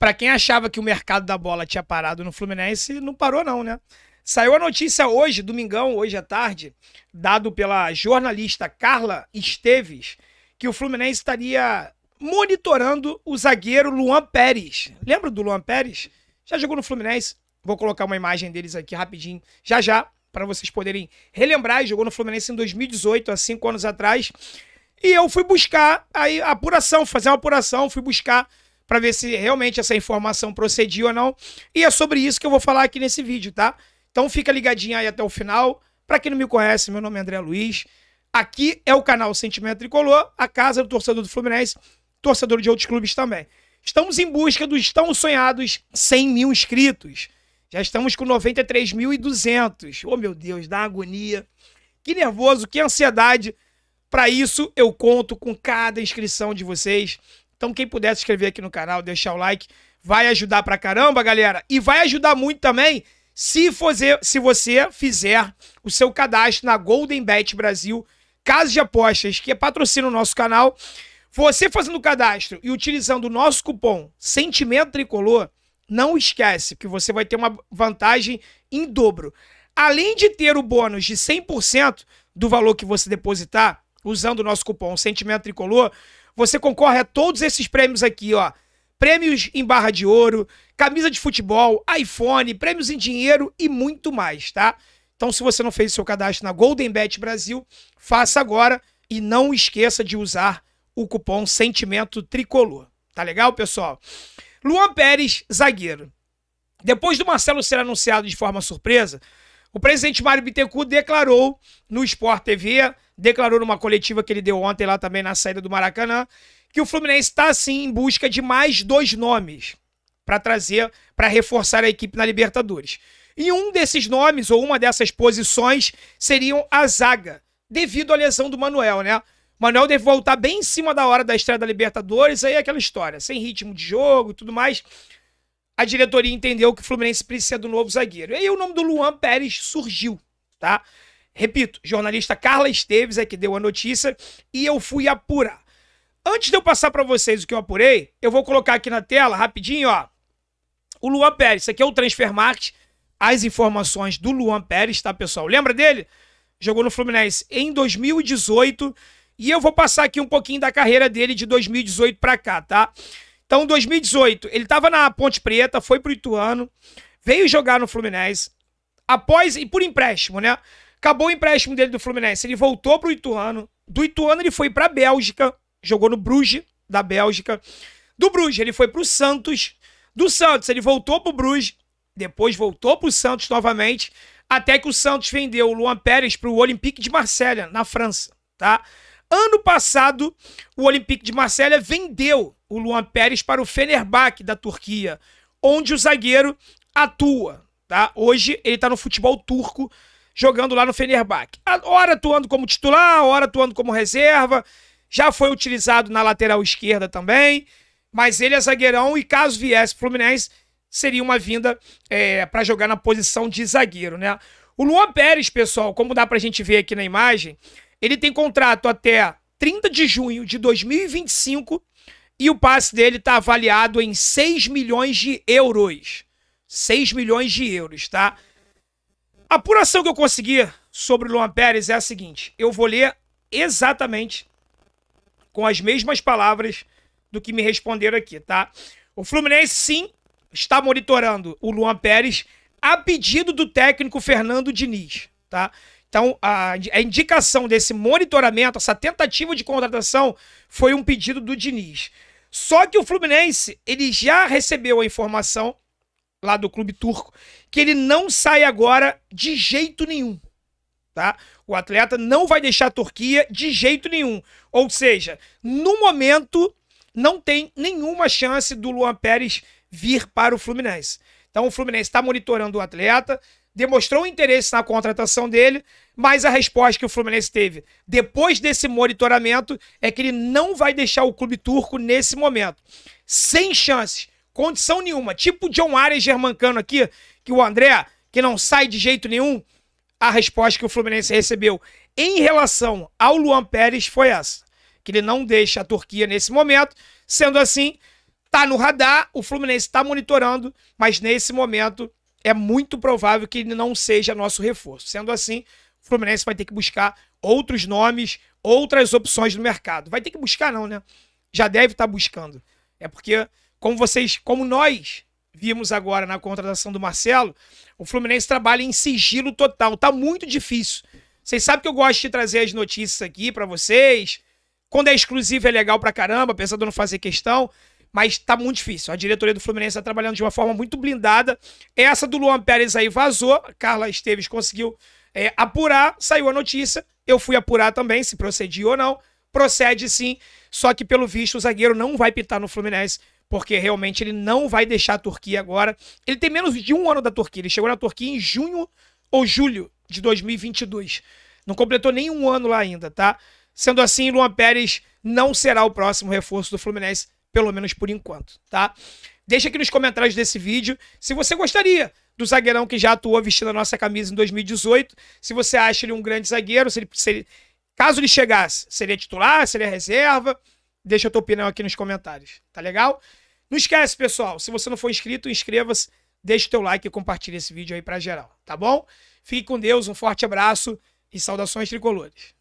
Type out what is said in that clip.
para quem achava que o mercado da bola tinha parado no Fluminense, não parou não, né? Saiu a notícia hoje, domingão, hoje à tarde, dado pela jornalista Carla Esteves, que o Fluminense estaria monitorando o zagueiro Luan Pérez. Lembra do Luan Pérez? Já jogou no Fluminense. Vou colocar uma imagem deles aqui rapidinho, já já, para vocês poderem relembrar. Jogou no Fluminense em 2018, há cinco anos atrás. E eu fui buscar aí a apuração, fazer uma apuração, fui buscar para ver se realmente essa informação procedia ou não. E é sobre isso que eu vou falar aqui nesse vídeo, tá? Então fica ligadinho aí até o final. Para quem não me conhece, meu nome é André Luiz. Aqui é o canal Sentimento Tricolor, a casa do torcedor do Fluminense, torcedor de outros clubes também. Estamos em busca dos tão sonhados 100 mil inscritos. Já estamos com 93.200. Oh, meu Deus, dá agonia. Que nervoso, que ansiedade. Para isso, eu conto com cada inscrição de vocês. Então, quem puder se inscrever aqui no canal, deixar o like, vai ajudar pra caramba, galera. E vai ajudar muito também se, fazer, se você fizer o seu cadastro na Golden Bet Brasil, casa de apostas, que é patrocina o nosso canal. Você fazendo o cadastro e utilizando o nosso cupom Sentimento Tricolor, não esquece que você vai ter uma vantagem em dobro. Além de ter o bônus de 100% do valor que você depositar usando o nosso cupom Sentimento Tricolor, você concorre a todos esses prêmios aqui, ó. Prêmios em barra de ouro, camisa de futebol, iPhone, prêmios em dinheiro e muito mais, tá? Então, se você não fez o seu cadastro na Golden Bet Brasil, faça agora e não esqueça de usar o cupom Sentimento Tricolor. Tá legal, pessoal? Luan Pérez, zagueiro. Depois do Marcelo ser anunciado de forma surpresa, o presidente Mário Bittencourt declarou no Sport TV declarou numa coletiva que ele deu ontem lá também na saída do Maracanã, que o Fluminense está sim em busca de mais dois nomes para trazer, para reforçar a equipe na Libertadores. E um desses nomes, ou uma dessas posições, seriam a zaga, devido à lesão do Manuel, né? O Manuel deve voltar bem em cima da hora da estreia da Libertadores, aí é aquela história, sem ritmo de jogo e tudo mais. A diretoria entendeu que o Fluminense precisa do novo zagueiro. E aí o nome do Luan Pérez surgiu, tá? Repito, jornalista Carla Esteves é que deu a notícia e eu fui apurar. Antes de eu passar para vocês o que eu apurei, eu vou colocar aqui na tela rapidinho, ó. O Luan Pérez, isso aqui é o Transfer Market, as informações do Luan Pérez, tá, pessoal? Lembra dele? Jogou no Fluminense em 2018 e eu vou passar aqui um pouquinho da carreira dele de 2018 para cá, tá? Então, 2018, ele estava na Ponte Preta, foi pro Ituano, veio jogar no Fluminense após e por empréstimo, né? Acabou o empréstimo dele do Fluminense. Ele voltou pro Ituano. Do Ituano ele foi pra Bélgica. Jogou no Bruges, da Bélgica. Do Bruges ele foi pro Santos. Do Santos ele voltou pro Bruges. Depois voltou pro Santos novamente. Até que o Santos vendeu o Luan Pérez pro Olympique de Marselha na França, tá? Ano passado, o Olympique de Marselha vendeu o Luan Pérez para o Fenerbahçe da Turquia, onde o zagueiro atua. Tá? Hoje ele está no futebol turco, jogando lá no Fenerbahçe. Hora atuando como titular, hora atuando como reserva. Já foi utilizado na lateral esquerda também. Mas ele é zagueirão e caso viesse Fluminense, seria uma vinda é, para jogar na posição de zagueiro, né? O Luan Pérez, pessoal, como dá para a gente ver aqui na imagem, ele tem contrato até 30 de junho de 2025 e o passe dele está avaliado em 6 milhões de euros. 6 milhões de euros, tá? A apuração que eu consegui sobre o Luan Pérez é a seguinte: eu vou ler exatamente com as mesmas palavras do que me responderam aqui, tá? O Fluminense, sim, está monitorando o Luan Pérez a pedido do técnico Fernando Diniz, tá? Então, a, a indicação desse monitoramento, essa tentativa de contratação, foi um pedido do Diniz. Só que o Fluminense, ele já recebeu a informação lá do clube turco, que ele não sai agora de jeito nenhum. Tá? O atleta não vai deixar a Turquia de jeito nenhum. Ou seja, no momento não tem nenhuma chance do Luan Pérez vir para o Fluminense. Então o Fluminense está monitorando o atleta, demonstrou interesse na contratação dele, mas a resposta que o Fluminense teve depois desse monitoramento é que ele não vai deixar o clube turco nesse momento. Sem chances condição nenhuma. Tipo o John Arias Germancano aqui, que o André, que não sai de jeito nenhum, a resposta que o Fluminense recebeu em relação ao Luan Pérez foi essa. Que ele não deixa a Turquia nesse momento. Sendo assim, tá no radar, o Fluminense está monitorando, mas nesse momento é muito provável que ele não seja nosso reforço. Sendo assim, o Fluminense vai ter que buscar outros nomes, outras opções no mercado. Vai ter que buscar, não, né? Já deve estar tá buscando. É porque, como vocês, como nós vimos agora na contratação do Marcelo, o Fluminense trabalha em sigilo total. Tá muito difícil. Vocês sabem que eu gosto de trazer as notícias aqui para vocês. Quando é exclusivo é legal pra caramba, apesar de eu não fazer questão. Mas tá muito difícil. A diretoria do Fluminense tá trabalhando de uma forma muito blindada. Essa do Luan Pérez aí vazou. Carla Esteves conseguiu é, apurar. Saiu a notícia. Eu fui apurar também se procedia ou não. Procede sim. Só que, pelo visto, o zagueiro não vai pitar no Fluminense, porque realmente ele não vai deixar a Turquia agora. Ele tem menos de um ano da Turquia. Ele chegou na Turquia em junho ou julho de 2022. Não completou nenhum ano lá ainda, tá? Sendo assim, Luan Pérez não será o próximo reforço do Fluminense, pelo menos por enquanto, tá? Deixa aqui nos comentários desse vídeo se você gostaria do zagueirão que já atuou vestindo a nossa camisa em 2018, se você acha ele um grande zagueiro, se ele, se ele Caso ele chegasse, seria titular, seria reserva? Deixa a tua opinião aqui nos comentários, tá legal? Não esquece, pessoal, se você não for inscrito, inscreva-se, deixa o teu like e compartilha esse vídeo aí pra geral, tá bom? Fique com Deus, um forte abraço e saudações tricolores.